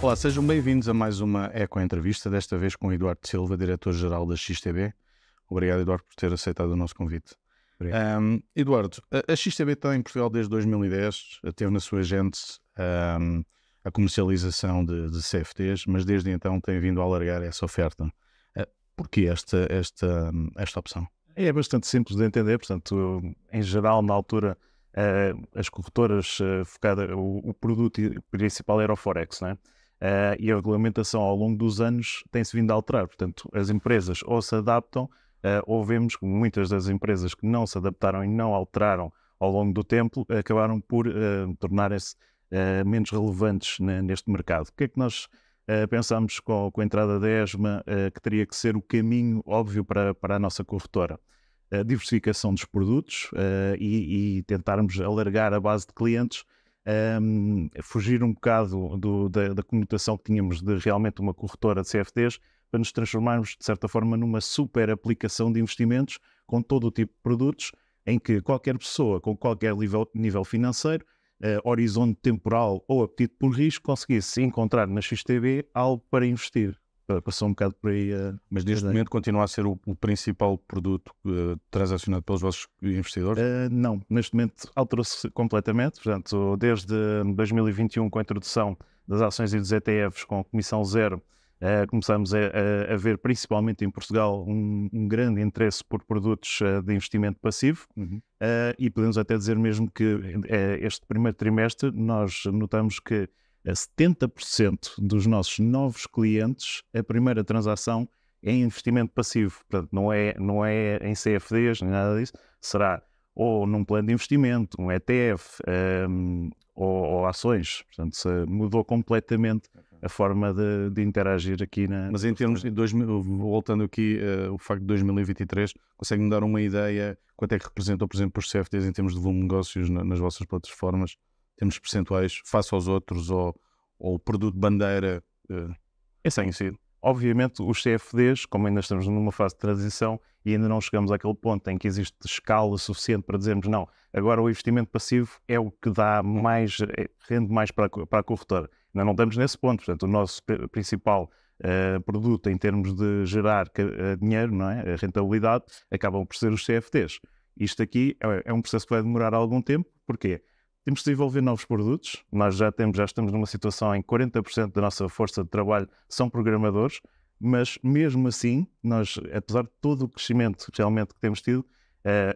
Olá, sejam bem-vindos a mais uma Eco-entrevista, desta vez com Eduardo Silva, diretor-geral da XTB. Obrigado, Eduardo, por ter aceitado o nosso convite. Um, Eduardo, a XTB está em Portugal desde 2010, teve na sua gente um, a comercialização de, de, CFTs, mas desde então tem vindo a alargar essa oferta. Uh, porquê esta, esta, esta opção? É, é bastante simples de entender, portanto, em geral, na altura, ah, as corretoras ah, focadas, o, o, produto principal era o Forex, não é? Uh, e a regulamentação ao longo dos anos tem-se vindo a alterar. Portanto, as empresas ou se adaptam, uh, ou vemos que muitas das empresas que não se adaptaram e não alteraram ao longo do tempo acabaram por uh, tornarem-se menos relevantes na, neste mercado. O que é que nós pensamos com, com, a entrada da ESMA que teria que ser o caminho óbvio para, para a nossa corretora? A diversificação dos produtos e, e tentarmos alargar a base de clientes um, fugir um bocado do, da, da conotação que tínhamos de realmente uma corretora de CFDs para nos transformarmos, de certa forma, numa super aplicação de investimentos com todo o tipo de produtos em que qualquer pessoa com qualquer nível, nível financeiro, uh, horizonte temporal ou apetite por risco conseguisse encontrar na XTB algo para investir. Eh, passou um bocado por aí. Eh, mas desde momento continua a ser o, o principal produto uh, transacionado pelos vossos investidores? Uh, não, neste momento alterou-se completamente. Portanto, desde 2021, hum, com a introdução das ações e dos ETFs com comissão zero, uh, começamos a, a, a, ver, principalmente em Portugal, um, um grande interesse por produtos de investimento passivo. Uhum. e podemos até dizer mesmo que este primeiro trimestre nós notamos que a 70% dos nossos novos clientes, a primeira transação é investimento passivo. Portanto, não é, não é em CFDs nem nada disso. Será ou num plano de investimento, um ETF um, ou, ou, ações. Portanto, mudou completamente a forma de, de interagir aqui na. Mas em termos de voltando aqui, uh, o facto de 2023, consegue-me dar uma ideia quanto é que representou, por exemplo, os CFDs em termos de volume de negócios na, nas vossas plataformas? termos percentuais face aos outros ou, ou o produto bandeira? Uh... Eh, Esse é Obviamente, os CFDs, como ainda estamos numa fase de transição e ainda não chegamos àquele ponto em que existe escala suficiente para dizermos não, agora o investimento passivo é o que dá mais, eh, rende mais para a, para a corretora. Ainda não estamos nesse ponto. Portanto, o nosso principal Uh, produto em termos de gerar dinheiro, não é? A rentabilidade, acabam por ser os CFDs. Isto aqui é, é, um processo que vai demorar algum tempo, porquê? Temos de desenvolver novos produtos. Nós já temos, já estamos numa situação em 40% da nossa força de trabalho são programadores, mas mesmo assim, nós, apesar de todo o crescimento realmente que temos tido, uh,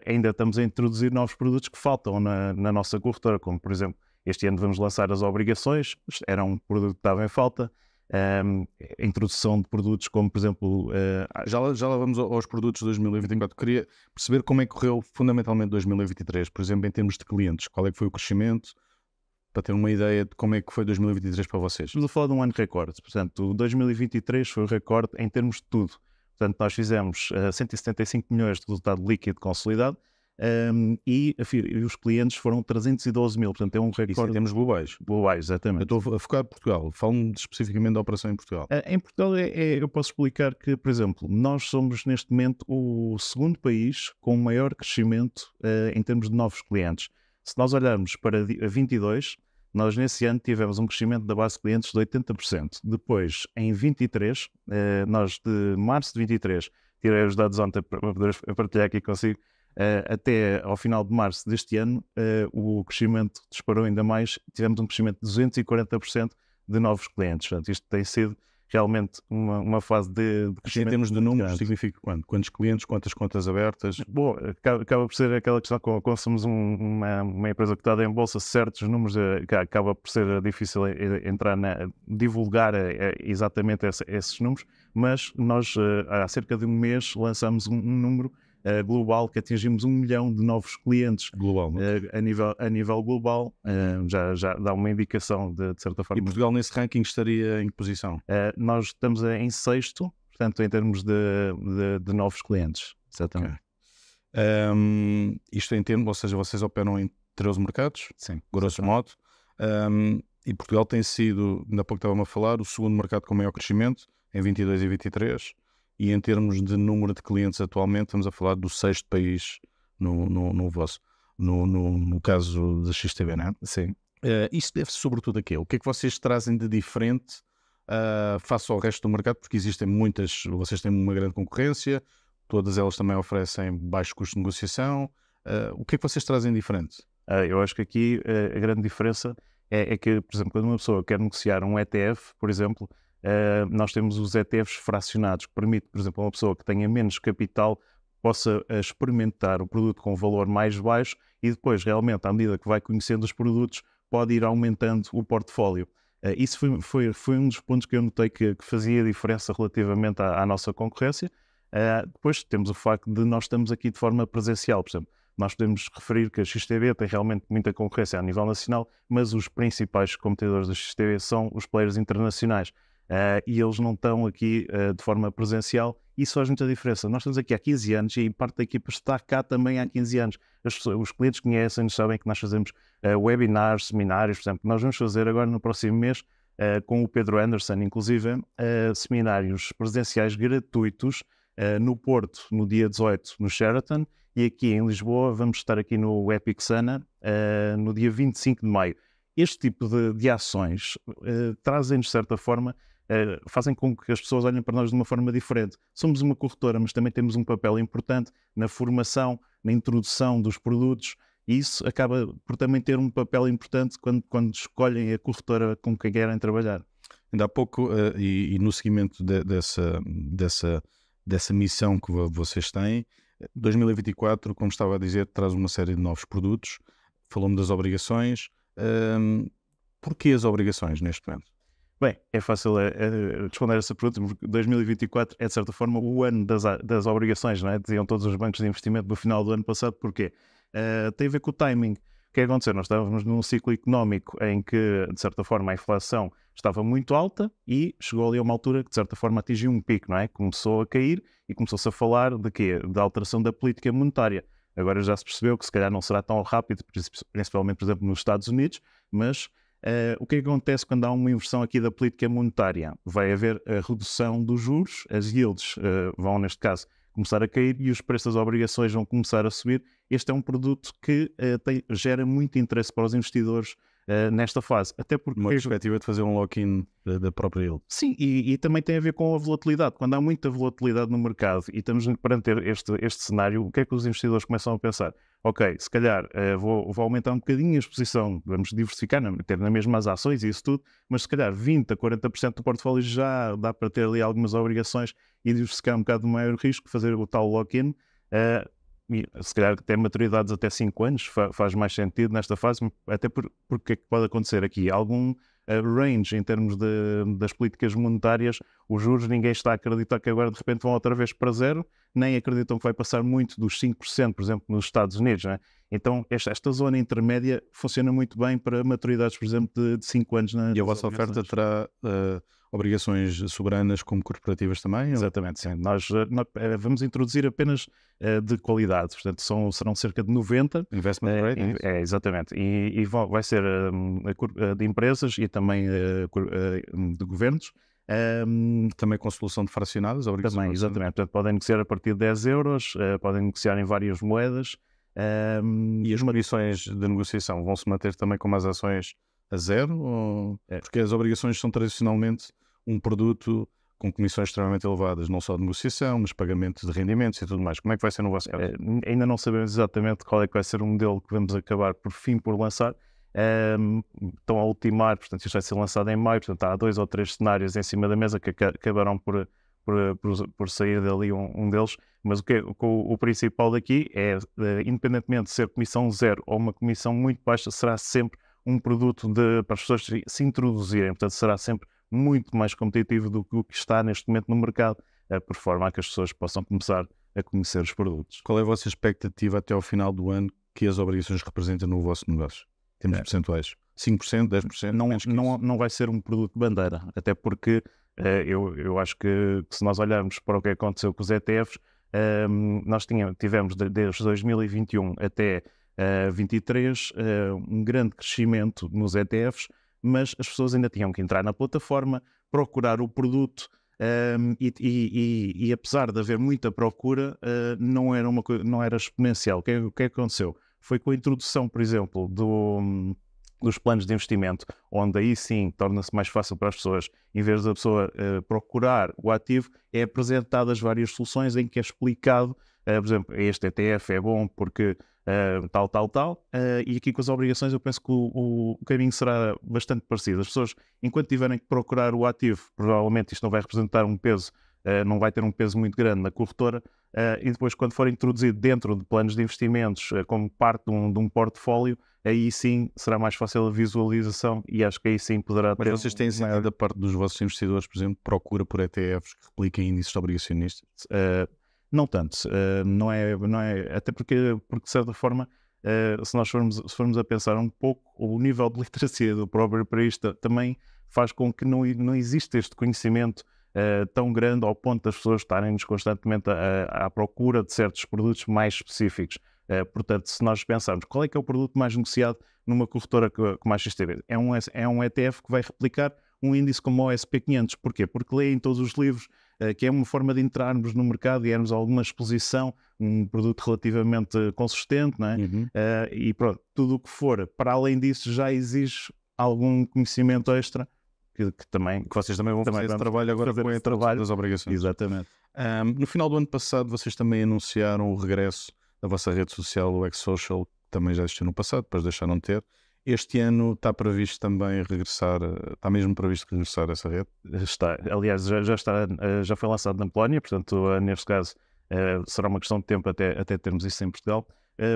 ainda estamos a introduzir novos produtos que faltam na, na nossa corretora, como por exemplo, este ano vamos lançar as obrigações, era um produto que estava em falta um, ehm, a introdução de produtos como, por exemplo, uh, já, lá, já lá vamos aos produtos de 2024. Queria perceber como é que correu fundamentalmente 2023, por exemplo, em termos de clientes. Qual é que foi o crescimento? Para ter uma ideia de como é que foi 2023 para vocês. Estamos a falar de um ano recorde. Portanto, 2023 foi o recorde em termos de tudo. Portanto, nós fizemos uh, eh, 175 milhões de resultado líquido consolidado, um, e, os clientes foram 312 mil, portanto é um é recorde. temos globais. Globais, exatamente. Eu estou a focar em Portugal, falo-me especificamente da operação em Portugal. Uh, em Portugal, é, é, eu posso explicar que, por exemplo, nós somos neste momento o segundo país com maior crescimento uh, em termos de novos clientes. Se nós olharmos para 22, nós nesse ano tivemos um crescimento da base de clientes de 80%. Depois, em 23, uh, ah, nós de março de 23, tirei os dados ontem para poder partilhar aqui consigo, eh, até ao final de março deste ano, eh, o crescimento disparou ainda mais, tivemos um crescimento de 240% de novos clientes. Portanto, isto tem sido realmente uma, uma fase de, de assim, crescimento. Em termos de números, significa quanto? Quantos clientes, quantas contas abertas? Bom, acaba, acaba por ser aquela questão, quando somos um, uma, uma, empresa que está em bolsa, certos números eh, acaba por ser difícil entrar na, divulgar exatamente esses números, mas nós há cerca de um mês lançamos um, um número uh, global, que atingimos um milhão de novos clientes global, é? eh, a, nível, a nível global, eh, já, já dá uma indicação de, de, certa forma. E Portugal nesse ranking estaria em que posição? nós estamos em sexto, portanto, em termos de, de, de novos clientes. Exatamente. Okay. Um, isto é em termos, ou seja, vocês operam em 13 mercados, Sim, grosso exatamente. modo, um, e Portugal tem sido, ainda pouco estava-me a falar, o segundo mercado com maior crescimento, em 22 e 23 e em termos de número de clientes atualmente, estamos a falar do sexto país no, no, no vosso, no, no, no caso da XTB, não é? Sim. Uh, eh, isso deve-se sobretudo a quê? O que é que vocês trazem de diferente uh, face ao resto do mercado? Porque existem muitas, vocês têm uma grande concorrência, todas elas também oferecem baixo custo de negociação. Uh, o que é que vocês trazem diferente? Uh, eu acho que aqui a grande diferença é, é, que, por exemplo, quando uma pessoa quer negociar um ETF, por exemplo, Uh, nós temos os ETFs fracionados, que permite, por exemplo, uma pessoa que tenha menos capital possa eh, experimentar o produto com um valor mais baixo e depois, realmente, à medida que vai conhecendo os produtos, pode ir aumentando o portfólio. Uh, isso foi, foi, foi, um dos pontos que eu notei que, que fazia diferença relativamente à, à nossa concorrência. Uh, depois temos o facto de nós estamos aqui de forma presencial, por exemplo. Nós podemos referir que a XTB tem realmente muita concorrência a nível nacional, mas os principais competidores da XTB são os players internacionais. Uh, e eles não estão aqui uh, de forma presencial. Isso faz muita diferença. Nós estamos aqui há 15 anos e parte da equipa está cá também há 15 anos. As, os clientes conhecem-nos, sabem que nós fazemos uh, webinars, seminários, por exemplo. Nós vamos fazer agora no próximo mês, com o Pedro Anderson, inclusive, seminários presenciais gratuitos no Porto, no dia 18, no Sheraton, e aqui em Lisboa, vamos estar aqui no Epic Sana, no dia 25 de maio. Este tipo de, de ações trazem, de certa forma, eh, fazem com que as pessoas olhem para nós de uma forma diferente. Somos uma corretora, mas também temos um papel importante na formação, na introdução dos produtos, e isso acaba por também ter um papel importante quando, quando escolhem a corretora com quem querem trabalhar. Ainda há pouco, uh, e, e, no seguimento de, dessa, dessa, dessa missão que vocês têm, 2024, eh, como estava a dizer, traz uma série de novos produtos. Falou-me das obrigações. Um, ehm, porquê as obrigações neste momento? Bem, é fácil é, é, é responder essa pergunta, porque 2024 é, de certa forma, o ano das, das obrigações, não é? Diziam todos os bancos de investimento no final do ano passado, porquê? Uh, tem a ver com o timing. O é que aconteceu? Nós estávamos num ciclo económico em que, de certa forma, a inflação estava muito alta e chegou ali a uma altura que, de certa forma, atingiu um pico, não é? Começou a cair e começou-se a falar de quê? Da alteração da política monetária. Agora já se percebeu que se calhar não será tão rápido, principalmente, por exemplo, nos Estados Unidos, mas Uh, o é que acontece quando há uma inversão aqui da política monetária? Vai haver a redução dos juros, as yields uh, vão, neste caso, começar a cair e os preços das obrigações vão começar a subir. Este é um produto que uh, tem, gera muito interesse para os investidores nesta fase. Até porque. Uma perspectiva de fazer um lock-in da própria yield. Sim, e, e, também tem a ver com a volatilidade. Quando há muita volatilidade no mercado e estamos perante este, este cenário, o que é que os investidores começam a pensar? ok, se calhar uh, vou, vou, aumentar um bocadinho a exposição, vamos diversificar, ter na mesma as ações e isso tudo, mas se calhar 20% a 40% do portfólio já dá para ter ali algumas obrigações e diversificar um bocado maior risco, fazer o tal lock-in. Uh, se calhar até maturidades até 5 anos fa faz mais sentido nesta fase, até por, porque é que pode acontecer aqui algum range em termos de, das políticas monetárias, os juros, ninguém está a acreditar que agora de repente vão outra vez para zero, nem acreditam que vai passar muito dos 5%, por exemplo, nos Estados Unidos. Né? Então, esta, esta, zona intermédia funciona muito bem para maturidades, por exemplo, de, de 5 anos. Na, e a vossa oferta terá uh, obrigações soberanas como corporativas também? Exatamente, sim. Nós, eh, nós eh, vamos introduzir apenas uh, de qualidade, portanto são, serão cerca de 90. Investment uh, rate, é, é, exatamente. E, e vão, vai ser hum, de empresas e também uh, de governos. Um, também com solução de fracionadas, obrigações. Também, é? exatamente. Portanto, podem negociar a partir de 10 euros, podem negociar em várias moedas. Um, e as condições de negociação vão se manter também como as ações a zero? Ou... É. Porque as obrigações são tradicionalmente um produto com comissões extremamente elevadas, não só de negociação, mas pagamento de rendimentos e tudo mais. Como é que vai ser no vosso caso? É, ainda não sabemos exatamente qual é que vai ser o modelo que vamos acabar por fim por lançar. Um, ehm, estão a ultimar, portanto, isto vai ser lançado em maio, portanto, há dois ou três cenários em cima da mesa que acabarão por, por, por, por sair dali um, um, deles, mas o, que é, o, o, principal daqui é, eh, independentemente de ser comissão zero ou uma comissão muito baixa, será sempre um produto de, para as pessoas se introduzirem, portanto, será sempre muito mais competitivo do que o que está neste momento no mercado, eh, por forma a que as pessoas possam começar a conhecer os produtos. Qual é a vossa expectativa até ao final do ano que as obrigações representam no vosso negócio? Temos é. percentuais? 5%, 10%? Não, é não, não vai ser um produto bandeira, até porque eh, eu, eu acho que se nós olharmos para o que aconteceu com os ETFs, ehm, nós tínhamos, tivemos desde 2021 até 23 eh, um grande crescimento nos ETFs, mas as pessoas ainda tinham que entrar na plataforma, procurar o produto. Um, e, e, e, e, apesar de haver muita procura, uh, não, era uma, não era exponencial. O que, é, o é que aconteceu? Foi com a introdução, por exemplo, do, dos planos de investimento, onde aí sim torna-se mais fácil para as pessoas, em vez da pessoa uh, procurar o ativo, é apresentadas várias soluções em que é explicado, uh, por exemplo, este ETF é bom porque uh, tal, tal, tal. Uh, e aqui com as obrigações, eu penso que o, o, caminho será bastante parecido. As pessoas, enquanto tiverem que procurar o ativo, provavelmente isto não vai representar um peso, uh, não vai ter um peso muito grande na corretora. Ah, e depois, quando for introduzido dentro de planos de investimentos, como parte de um, de um portfólio, aí sim será mais fácil a visualização e acho que aí sim poderá Mas ter. Mas vocês têm sentido da parte dos vossos investidores, por exemplo, procura por ETFs que repliquem índices obrigacionistas? Uh, não tanto, uh, não, é, não é, até porque, porque de certa forma, uh, se nós formos, se formos a pensar um pouco, o nível de literacia do próprio paraísta também faz com que não, não exista este conhecimento uh, tão grande ao ponto das pessoas estarem constantemente a, a, à procura de certos produtos mais específicos. portanto, se nós pensarmos qual é que é o produto mais negociado numa corretora como a XTB, é um, é um ETF que vai replicar um índice como o SP500. Porquê? Porque leem todos os livros, eh, que é uma forma de entrarmos no mercado e termos alguma exposição, um produto relativamente consistente, não é? Uhum. Uh, e pronto, tudo o que for para além disso já exige algum conhecimento extra que, que também que vocês também vão também fazer trabalho agora fazer com o trabalho das obrigações. Exatamente. Um, no final do ano passado vocês também anunciaram o regresso da vossa rede social, o X Social, que também já existiu no passado, depois deixaram de ter este ano está previsto também regressar, está mesmo previsto regressar essa rede? Está, aliás, já, já, está, eh, já foi lançado na Polónia, portanto, eh, neste caso, eh, será uma questão de tempo até, até termos isso em Portugal.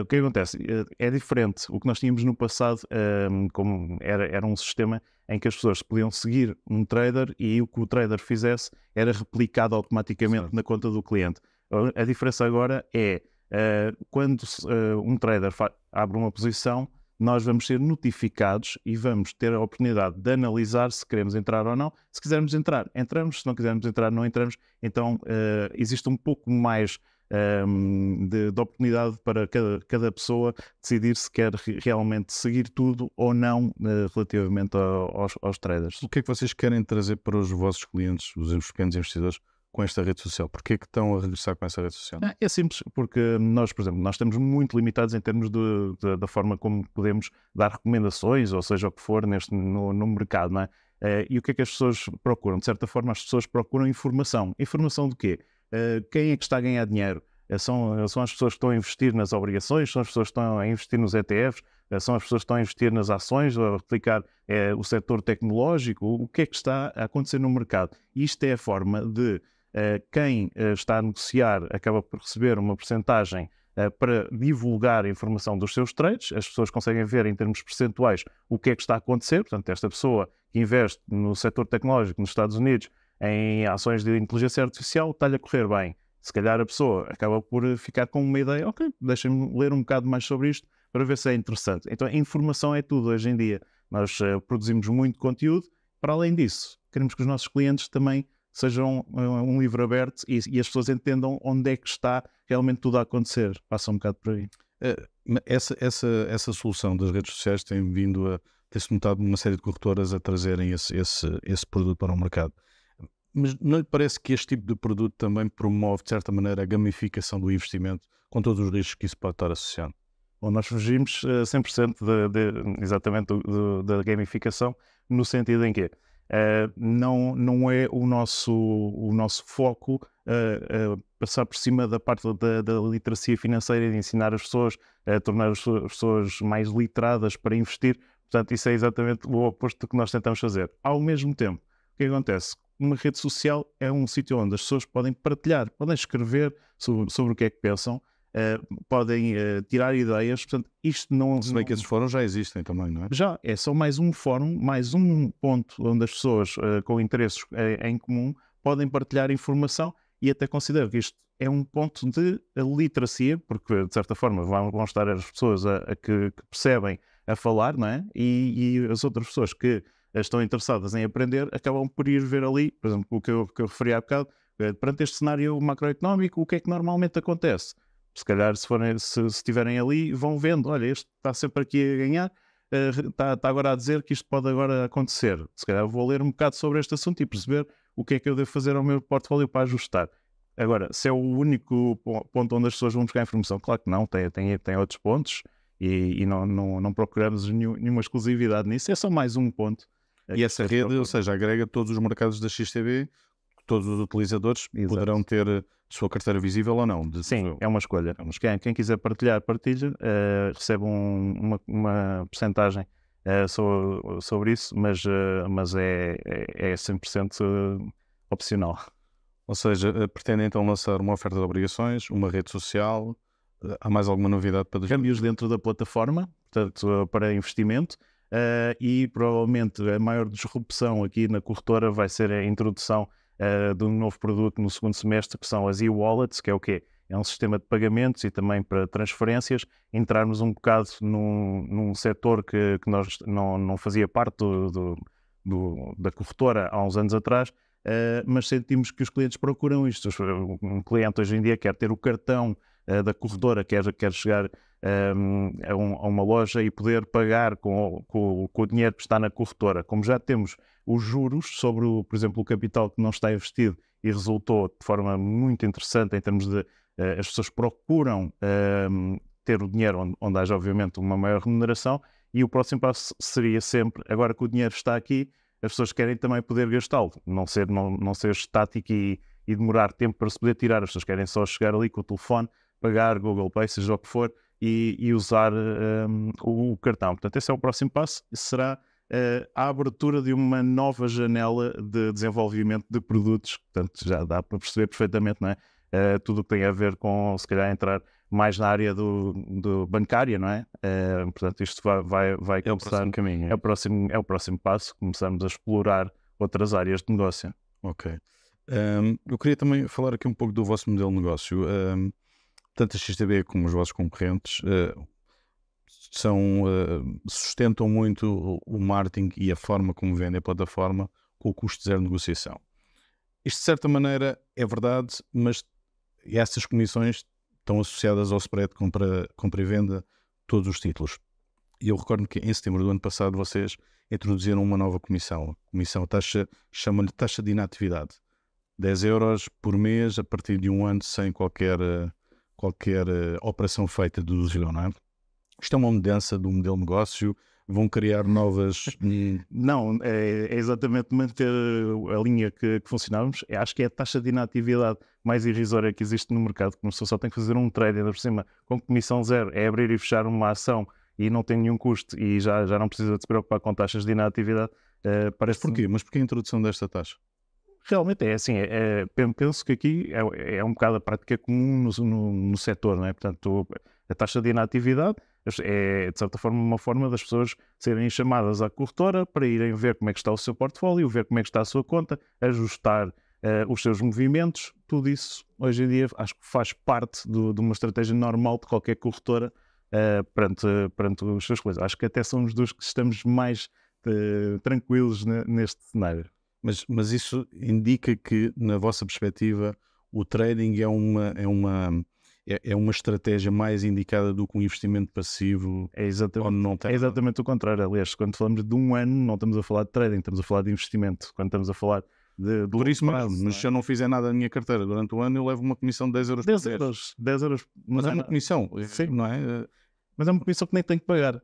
o que é acontece? é diferente. O que nós tínhamos no passado ehm, como era, era um sistema em que as pessoas podiam seguir um trader e o que o trader fizesse era replicado automaticamente na conta do cliente. A diferença agora é quando um trader abre uma posição, nós vamos ser notificados e vamos ter a oportunidade de analisar se queremos entrar ou não. Se quisermos entrar, entramos. Se não quisermos entrar, não entramos. Então, uh, existe um pouco mais um, ehm, de, de, oportunidade para cada, cada pessoa decidir se quer realmente seguir tudo ou não uh, relativamente aos, aos traders. O que é que vocês querem trazer para os vossos clientes, os pequenos investidores? com esta rede social? Porquê é que estão a regressar com essa rede social? Ah, é simples, porque nós, por exemplo, nós estamos muito limitados em termos de, de, da forma como podemos dar recomendações, ou seja, o que for neste, no, no mercado, não é? Eh, e o que é que as pessoas procuram? De certa forma, as pessoas procuram informação. Informação do quê? Eh, quem é que está a ganhar dinheiro? Eh, são, são as pessoas que estão a investir nas obrigações, são as pessoas que estão a investir nos ETFs, são as pessoas que estão a investir nas ações, a replicar é, o setor tecnológico, o que é que está a acontecer no mercado. Isto é a forma de eh, quem eh, está a negociar acaba por receber uma porcentagem eh, para divulgar a informação dos seus trades. As pessoas conseguem ver, em termos percentuais, o que é que está a acontecer. Portanto, esta pessoa que investe no setor tecnológico nos Estados Unidos em ações de inteligência artificial está-lhe a correr bem. Se calhar a pessoa acaba por ficar com uma ideia, ok, deixem me ler um bocado mais sobre isto para ver se é interessante. Então, a informação é tudo hoje em dia. Nós uh, produzimos muito conteúdo. Para além disso, queremos que os nossos clientes também seja um, eh, um livro aberto e, e, as pessoas entendam onde é que está realmente tudo a acontecer. Passa um bocado por aí. Eh, essa, essa, essa solução das redes sociais tem vindo a ter-se notado uma série de corretoras a trazerem esse, esse, esse produto para o mercado. Mas não lhe parece que este tipo de produto também promove, de certa maneira, a gamificação do investimento, com todos os riscos que isso pode estar associado? Bom, nós fugimos uh, eh, 100% de, de, exatamente da gamificação, no sentido em que Uh, não, não é o nosso, o nosso foco uh, uh, passar por cima da parte da, da, literacia financeira, de ensinar as pessoas, a tornar as pessoas mais literadas para investir. Portanto, isso é exatamente o oposto do que nós tentamos fazer. Ao mesmo tempo, o que é acontece? Uma rede social é um sítio onde as pessoas podem partilhar, podem escrever sobre, sobre o que é que pensam, eh, podem uh, tirar ideias. Portanto, isto não. Se bem não... que esses fóruns já existem também, não é? Já, é só mais um fórum, mais um ponto onde as pessoas uh, com interesses em comum podem partilhar informação e até considero que isto é um ponto de literacia, porque de certa forma vão, vão estar as pessoas a, a que, que, percebem a falar, não é? E, e, as outras pessoas que estão interessadas em aprender acabam por ir ver ali, por exemplo, o que eu, que eu referi há bocado, perante este cenário macroeconómico, o que é que normalmente acontece? se calhar se, forem, se, estiverem ali, vão vendo, olha, este está sempre aqui a ganhar, uh, eh, está, tá agora a dizer que isto pode agora acontecer. Se calhar vou ler um bocado sobre este assunto e perceber o que é que eu devo fazer ao meu portfólio para ajustar. Agora, se é o único ponto onde as pessoas vão buscar informação, claro que não, tem, tem, tem outros pontos e, e não, não, não, procuramos nenhuma exclusividade nisso, é só mais um ponto. Eh, e essa rede, ou seja, agrega todos os mercados da XTB todos os utilizadores Exato. poderão ter eh, sua carteira visível ou não. De... Sim, é uma escolha. É quem, quem quiser partilhar, partilha, uh, recebe um, uma, uma percentagem uh, eh, sobre, sobre, isso, mas, uh, mas é, é, é 100% opcional. Ou seja, pretende então lançar uma oferta de obrigações, uma rede social, há mais alguma novidade para... Câmbios dentro da plataforma, portanto, para investimento, Uh, e provavelmente a maior disrupção aqui na corretora vai ser a introdução uh, de um novo produto no segundo semestre, que são as e-wallets, que é o quê? É um sistema de pagamentos e também para transferências. Entrarmos um bocado num, num setor que, que nós não, não fazia parte do, do, do, da corretora há uns anos atrás, Uh, mas sentimos que os clientes procuram isto. Um cliente hoje em dia quer ter o cartão uh, da corretora quer, quer chegar Ehm, um, a, uma loja e poder pagar com, com, com, o dinheiro que está na corretora. Como já temos os juros sobre, o, por exemplo, o capital que não está investido e resultou de forma muito interessante em termos de uh, as pessoas procuram ehm, ter o dinheiro onde, onde haja, obviamente, uma maior remuneração. E o próximo passo seria sempre, agora que o dinheiro está aqui, as pessoas querem também poder gastá-lo, não ser, não, não ser estático e, e demorar tempo para se poder tirar. As pessoas querem só chegar ali com o telefone, pagar Google Pay, seja o que for, e, e usar um, o, cartão. Portanto, esse é o próximo passo, será uh, a abertura de uma nova janela de desenvolvimento de produtos. Portanto, já dá para perceber perfeitamente, não é? Uh, tudo o que tem a ver com, se calhar, entrar mais na área do, do bancária, não é? Uh, portanto, isto vai, vai, vai é começar. O próximo caminho. É. é o próximo, é o próximo passo, começamos a explorar outras áreas de negócio. Ok. Um, eu queria também falar aqui um pouco do vosso modelo de negócio. Um, tanto a XTB como os vossos concorrentes uh, são, uh, sustentam muito o, marketing e a forma como vendem a plataforma com o custo zero de negociação. Isto, de certa maneira, é verdade, mas essas comissões estão associadas ao spread de compra, compra e venda todos os títulos. E eu recordo que em setembro do ano passado vocês introduziram uma nova comissão. A comissão taxa, chama lhe taxa de inatividade. 10 euros por mês a partir de um ano sem qualquer eh, qualquer uh, operação feita do zero, não é? Isto é uma mudança do modelo de negócio, vão criar novas. Hum, não, é, é, exatamente manter eh, a linha que, que funcionávamos. É acho que é a taxa de inatividade mais irrisória que existe no mercado, que se só tem que fazer um trade por cima com comissão zero, é abrir e fechar uma ação e não tem nenhum custo e já, já não precisa de se preocupar com taxas de inatividade. Uh, eh, parece Mas porquê? Mas porquê a introdução desta taxa? Realmente é assim, é, é, penso que aqui é, é, um bocado a prática comum no, no, no setor, não é? Portanto, a taxa de inatividade é, de certa forma, uma forma das pessoas serem chamadas à corretora para irem ver como é que está o seu portfólio, ver como é que está a sua conta, ajustar uh, os seus movimentos. Tudo isso, hoje em dia, acho que faz parte do, de uma estratégia normal de qualquer corretora uh, perante, perante as suas coisas. Acho que até somos dos que estamos mais uh, tranquilos neste cenário. Mas, mas isso indica que, na vossa perspectiva, o trading é uma, é uma, é, é uma estratégia mais indicada do que um investimento passivo é exatamente, não tem. É exatamente o contrário. Aliás, quando falamos de um ano, não estamos a falar de trading, estamos a falar de investimento. Quando estamos a falar de, de Por isso prazo, mesmo, é? se eu não fizer nada na minha carteira durante o ano, eu levo uma comissão de 10 euros 10 euros, 10 euros. Mas, mas é, é uma comissão, sim. não é? Mas é uma comissão que nem tenho que pagar.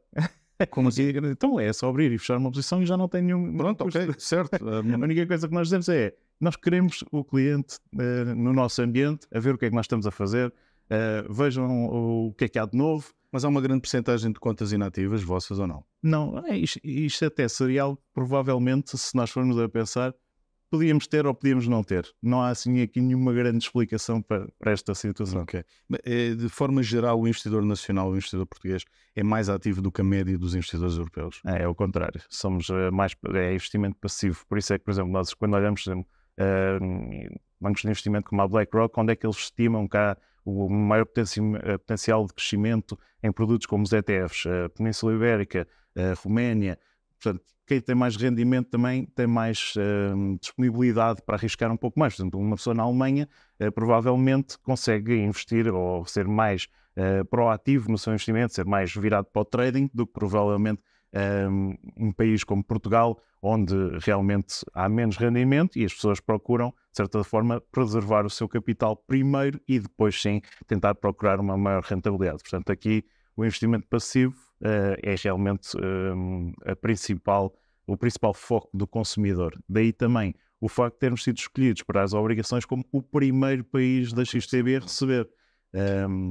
Como assim? Então é só abrir e fechar uma posição e já não tem nenhum. Pronto, ok, certo. a única coisa que nós dizemos é: nós queremos o cliente uh, no nosso ambiente, a ver o que é que nós estamos a fazer, uh, vejam o, o que é que há de novo. Mas há uma grande porcentagem de contas inativas, vossas ou não? Não, é, isto, isto até seria algo provavelmente, se nós formos a pensar, podíamos ter ou podíamos não ter. Não há assim aqui nenhuma grande explicação para, para esta situação. Okay. Eh, de forma geral, o investidor nacional, o investidor português, é mais ativo do que a média dos investidores europeus? É, é o contrário. Somos eh, mais é investimento passivo. Por isso é que, por exemplo, nós quando olhamos, por exemplo, uh, bancos de investimento como a BlackRock, onde é que eles estimam cá o maior potencial de crescimento em produtos como os ETFs? A Península Ibérica, a Roménia, Portanto, quem tem mais rendimento também tem mais uh, disponibilidade para arriscar um pouco mais. Portanto, uma pessoa na Alemanha uh, provavelmente consegue investir ou ser mais uh, proativo no seu investimento, ser mais virado para o trading do que provavelmente um, um, país como Portugal, onde realmente há menos rendimento e as pessoas procuram, de certa forma, preservar o seu capital primeiro e depois sim tentar procurar uma maior rentabilidade. Portanto, aqui o investimento passivo uh, é realmente um, ehm, a principal, o principal foco do consumidor. Daí também o facto de termos sido escolhidos para as obrigações como o primeiro país da XTB a receber. Um,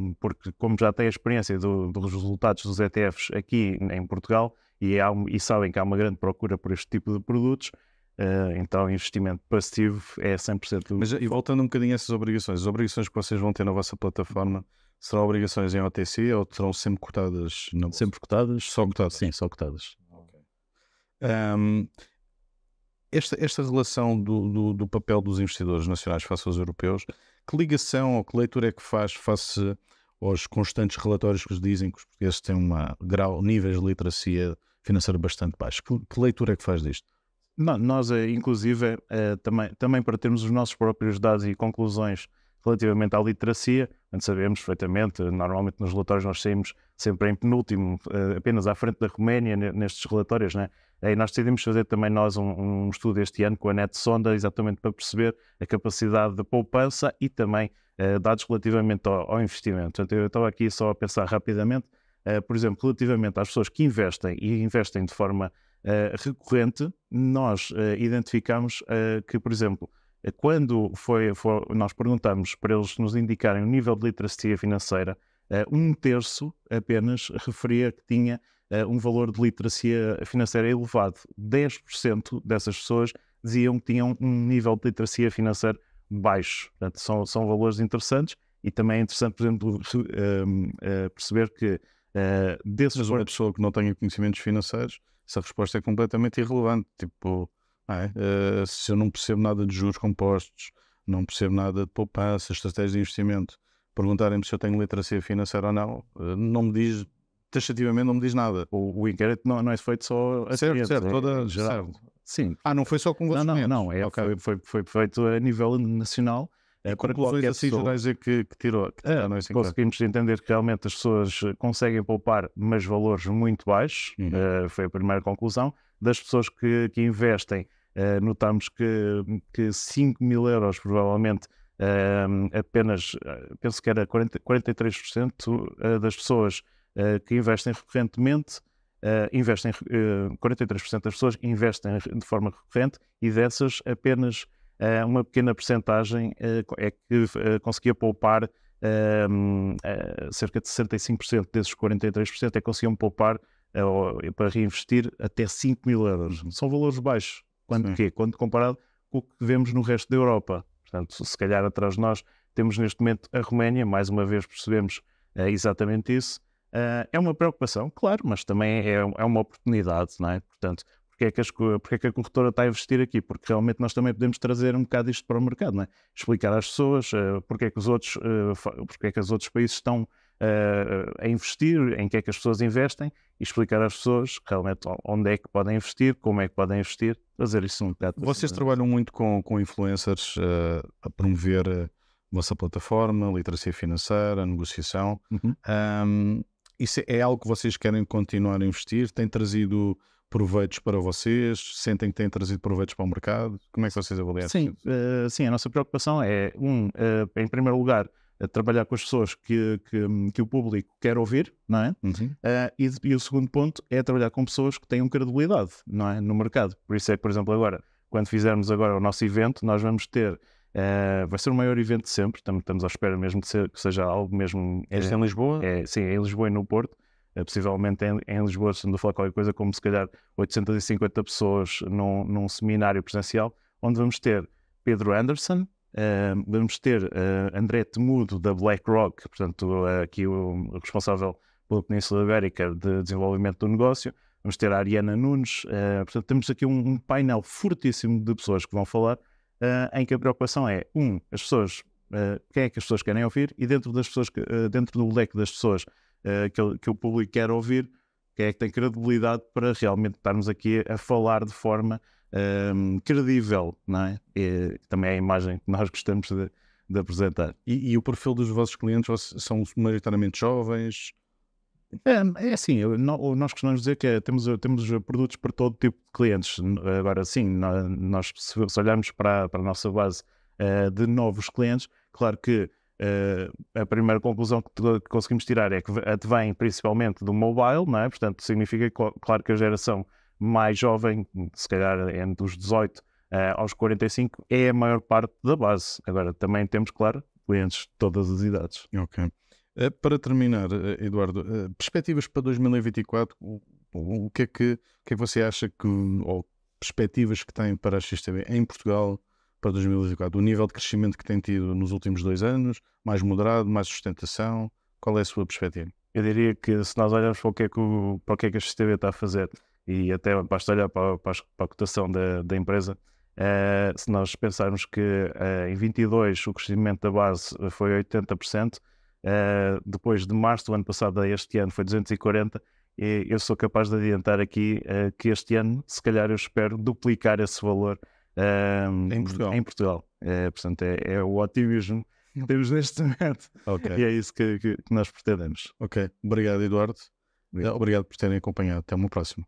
ehm, porque, como já tem a experiência do, dos resultados dos ETFs aqui em Portugal, e, há, e sabem que há uma grande procura por este tipo de produtos, Uh, então, investimento passivo é 100% Mas e voltando um bocadinho a essas obrigações, as obrigações que vocês vão ter na vossa plataforma Serão obrigações em OTC ou serão sempre cotadas? Sempre cotadas? Só cotadas, sim, só cotadas. Okay. Um, esta, esta relação do, do, do, papel dos investidores nacionais face aos europeus, que ligação ou que leitura é que faz face aos constantes relatórios que dizem que os portugueses têm uma grau, níveis de literacia financeira bastante baixos? Que, que leitura é que faz disto? Não, nós, eh, inclusive, eh, também, também para termos os nossos próprios dados e conclusões Relativamente à literacia, onde sabemos perfeitamente, normalmente nos relatórios nós saímos sempre em penúltimo, eh, apenas à frente da Roménia nestes relatórios, né? E nós decidimos fazer também nós um, um estudo este ano com a Net Sonda, exatamente para perceber a capacidade de poupança e também uh, dados relativamente ao, ao investimento. Portanto, eu estava aqui só a pensar rapidamente, uh, por exemplo, relativamente às pessoas que investem e investem de forma uh, recorrente, nós identificamos que, por exemplo, quando foi, foi, nós perguntamos para eles nos indicarem o nível de literacia financeira, eh, um terço apenas referia que tinha eh, um valor de literacia financeira elevado. 10% dessas pessoas diziam que tinham um nível de literacia financeira baixo. Portanto, são, são valores interessantes e também é interessante, por exemplo, ehm, eh, perceber que uh, desses. Mas uma pessoa que não tenha conhecimentos financeiros, essa resposta é completamente irrelevante. Tipo ah, é? Uh, se eu não percebo nada de juros compostos, não percebo nada de poupança, estratégias de investimento, perguntarem-me se eu tenho literacia financeira ou não, uh, não me diz, taxativamente não me diz nada. O, o inquérito não, não é feito só a certo, clientes, certo, é, toda, geral. Certo. Sim. Ah, não foi só com vocês? Não, não, não. É, okay. foi, foi, foi feito a nível nacional. É, para conclusões assim gerais é que, que tirou. Que é, ah, nós conseguimos claro. entender que realmente as pessoas conseguem poupar, mas valores muito baixos. Uhum. Uh, foi a primeira conclusão. Das pessoas que, que investem, eh, notamos que, que 5 mil euros, provavelmente, uh, apenas, eh, penso que era 40, 43% eh, das pessoas que investem recorrentemente, investem, 43% das pessoas investem de forma recorrente e dessas apenas uma pequena porcentagem é que conseguia poupar um, ehm, cerca de 65% desses 43% é que conseguiam poupar para reinvestir até 5 mil euros. São valores baixos, quando, quê? Quando comparado com o que vemos no resto da Europa. Portanto, se calhar atrás de nós temos neste momento a Roménia, mais uma vez percebemos é, exatamente isso. Uh, é uma preocupação, claro, mas também é, é uma oportunidade, não é? Portanto, porque é, que as, porque é que a corretora está a investir aqui? Porque realmente nós também podemos trazer um bocado isto para o mercado, não é? Explicar às pessoas uh, porque, é que os outros, uh, porque é que os outros países estão uh, a investir, em que é que as pessoas investem e explicar às pessoas realmente onde é que podem investir, como é que podem investir um Vocês trabalham muito com, com influencers uh, a promover eh, a vossa plataforma, a literacia financeira, a negociação. Uhum. Um, isso é, é algo que vocês querem continuar a investir? Tem trazido proveitos para vocês? Sentem que têm trazido proveitos para o mercado? Como é que vocês avaliam? Sim, uh, sim a nossa preocupação é, um, uh, em primeiro lugar, a trabalhar com as pessoas que, que, que o público quer ouvir, não é? Uhum. Uh, e, e, o segundo ponto é trabalhar com pessoas que tenham credibilidade, não é? No mercado. Por isso é que, por exemplo, agora, quando fizermos agora o nosso evento, nós vamos ter. Uh, vai ser o maior evento de sempre, estamos, estamos à espera mesmo de ser, que seja algo mesmo. Este é, eh, em Lisboa? É, sim, é em Lisboa e no Porto. Ah, possivelmente em, em Lisboa, estamos a falar qualquer coisa como se calhar 850 pessoas num, num seminário presencial, onde vamos ter Pedro Anderson, Uh, vamos ter uh, André Temudo, da BlackRock, portanto, uh, aqui o, responsável pela Península Ibérica de desenvolvimento do negócio. Vamos ter a Ariana Nunes. Ah, portanto, temos aqui um, um, painel fortíssimo de pessoas que vão falar, em que a preocupação é, um, as pessoas, quem é que as pessoas querem ouvir, e dentro das pessoas, que, dentro do leque das pessoas que, que o público quer ouvir, quem é que tem credibilidade para realmente estarmos aqui a falar de forma um, ehm, credível, não é? é? Também é a imagem que nós gostamos de, de apresentar. E, e, o perfil dos vossos clientes são maioritariamente jovens? É, é assim, nós costumamos dizer que é, temos, temos produtos para todo tipo de clientes. Agora, sim, nós se olharmos para, para a nossa base uh, de novos clientes, claro que uh, a primeira conclusão que conseguimos tirar é que advém principalmente do mobile, não é? Portanto, significa, claro, que a geração mais jovem, se calhar entre os 18 uh, eh, aos 45, é a maior parte da base. Agora, também temos, claro, clientes de todas as idades. Ok. Eh, para terminar, eh, Eduardo, perspectivas para 2024, o, que, é que, que, é que você acha que, ou perspectivas que tem para a XTB em Portugal para 2024? O nível de crescimento que tem tido nos últimos dois anos, mais moderado, mais sustentação, qual é a sua perspectiva? Eu diria que se nós olharmos para o que é que, o, para o que, é que a XTB está a fazer, e até basta olhar para, para, a cotação da, da empresa. Uh, se nós pensarmos que uh, em 22 o crescimento da base foi 80%, uh, eh, depois de março do ano passado a este ano foi 240%, e eu sou capaz de adiantar aqui que este ano, se calhar, eu espero duplicar esse valor ehm, em Portugal. Em Portugal. É, portanto, é, é o otimismo que temos neste momento. Okay. E é isso que, que nós pretendemos. Ok, obrigado, Eduardo. Obrigado por terem acompanhado. Até uma próxima.